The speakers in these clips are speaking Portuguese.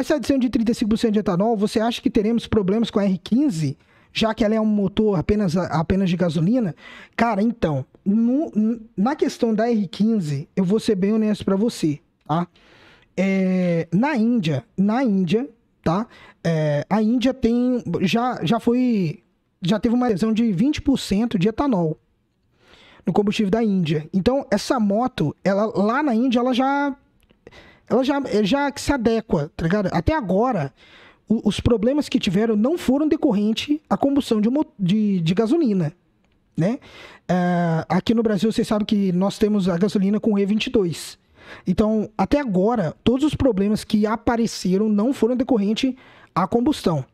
essa adição de 35% de etanol, você acha que teremos problemas com a R15? Já que ela é um motor apenas, apenas de gasolina? Cara, então, no, na questão da R15, eu vou ser bem honesto para você, tá? É, na Índia, na Índia, tá? É, a Índia tem, já, já foi, já teve uma adição de 20% de etanol no combustível da Índia. Então, essa moto, ela lá na Índia, ela já ela já, eh, já se adequa, tá ligado? Até agora, o, os problemas que tiveram não foram decorrente à combustão de, de, de gasolina, né? Uh, aqui no Brasil, vocês sabem que nós temos a gasolina com E22. Então, até agora, todos os problemas que apareceram não foram decorrente à combustão.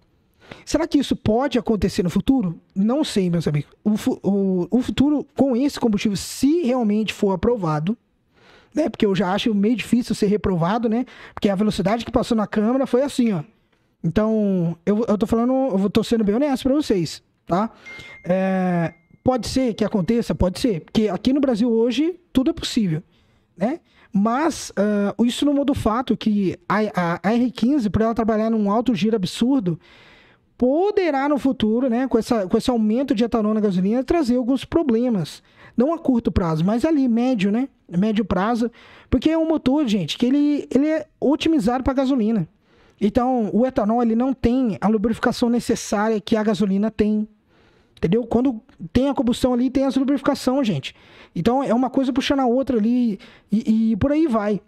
Será que isso pode acontecer no futuro? Não sei, meus amigos. O, o, o futuro com esse combustível, se realmente for aprovado, é Porque eu já acho meio difícil ser reprovado, né? Porque a velocidade que passou na câmera foi assim, ó. Então, eu, eu tô falando, eu tô sendo bem honesto pra vocês, tá? É, pode ser que aconteça, pode ser. Porque aqui no Brasil hoje, tudo é possível, né? Mas uh, isso não muda o fato que a, a, a R15, para ela trabalhar num alto giro absurdo, poderá no futuro, né, com, essa, com esse aumento de etanol na gasolina, trazer alguns problemas. Não a curto prazo, mas ali, médio, né? Médio prazo. Porque é um motor, gente, que ele, ele é otimizado para gasolina. Então, o etanol ele não tem a lubrificação necessária que a gasolina tem. Entendeu? Quando tem a combustão ali, tem a lubrificação, gente. Então, é uma coisa puxando a outra ali e, e por aí vai.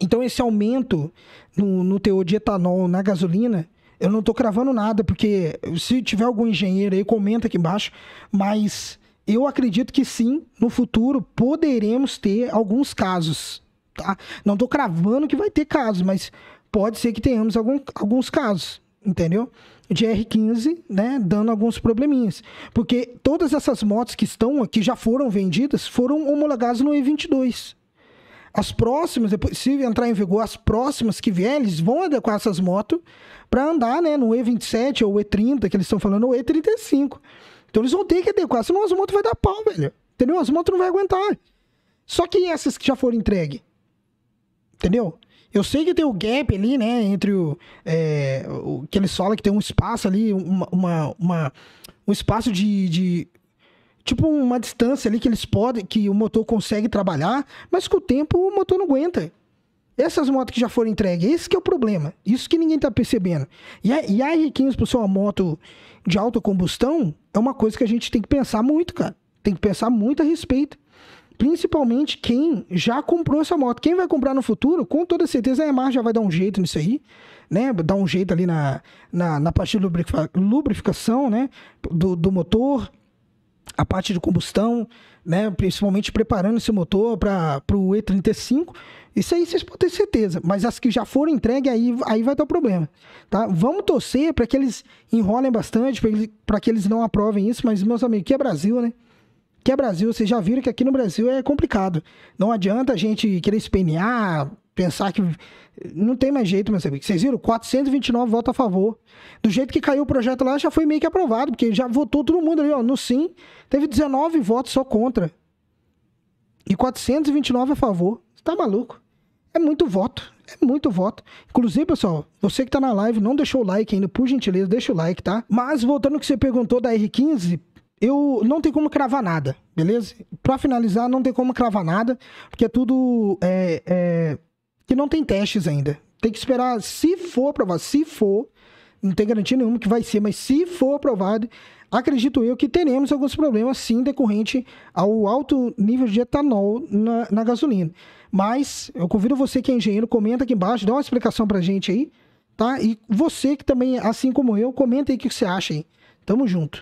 Então, esse aumento no, no teor de etanol na gasolina eu não tô cravando nada, porque se tiver algum engenheiro aí, comenta aqui embaixo. Mas eu acredito que sim, no futuro poderemos ter alguns casos, tá? Não tô cravando que vai ter casos, mas pode ser que tenhamos algum, alguns casos, entendeu? De R15, né, dando alguns probleminhas. Porque todas essas motos que estão aqui já foram vendidas, foram homologadas no E22. As próximas, depois, se entrar em vigor as próximas que vier, eles vão adequar essas motos para andar né, no E27 ou E30, que eles estão falando, ou E35. Então eles vão ter que adequar, senão as motos vai dar pau, velho. Entendeu? As motos não vai aguentar. Só que essas que já foram entregues. Entendeu? Eu sei que tem o gap ali, né? Entre o, é, o que eles falam que tem um espaço ali, uma, uma, uma um espaço de, de tipo uma distância ali que eles podem, que o motor consegue trabalhar, mas com o tempo o motor não aguenta. Essas motos que já foram entregues, esse que é o problema. Isso que ninguém tá percebendo. E a, e a r por ser uma moto de autocombustão, combustão, é uma coisa que a gente tem que pensar muito, cara. Tem que pensar muito a respeito. Principalmente quem já comprou essa moto. Quem vai comprar no futuro, com toda certeza a Yamaha já vai dar um jeito nisso aí, né? Dar um jeito ali na, na, na parte de lubrificação, né? Do, do motor, a parte de combustão, né, principalmente preparando esse motor para o E35. Isso aí vocês podem ter certeza, mas as que já foram entregues, aí, aí vai dar problema. Tá? Vamos torcer para que eles enrolem bastante, para que eles não aprovem isso, mas, meus amigos, que é Brasil, né? Que é Brasil, vocês já viram que aqui no Brasil é complicado. Não adianta a gente querer espernear, pensar que não tem mais jeito, meus amigos. Vocês viram? 429 votos a favor. Do jeito que caiu o projeto lá, já foi meio que aprovado, porque já votou todo mundo ali, ó. No sim, teve 19 votos só contra. E 429 a favor. Você tá maluco? É muito voto. É muito voto. Inclusive, pessoal, você que tá na live, não deixou o like ainda, por gentileza, deixa o like, tá? Mas voltando ao que você perguntou da R15, eu não tem como cravar nada, beleza? Para finalizar, não tem como cravar nada, porque é tudo é, é, que não tem testes ainda. Tem que esperar, se for aprovado, se for, não tem garantia nenhuma que vai ser, mas se for aprovado, acredito eu que teremos alguns problemas sim decorrente ao alto nível de etanol na, na gasolina. Mas eu convido você que é engenheiro, comenta aqui embaixo, dá uma explicação pra gente aí, tá? E você que também, assim como eu, comenta aí o que você acha aí. Tamo junto.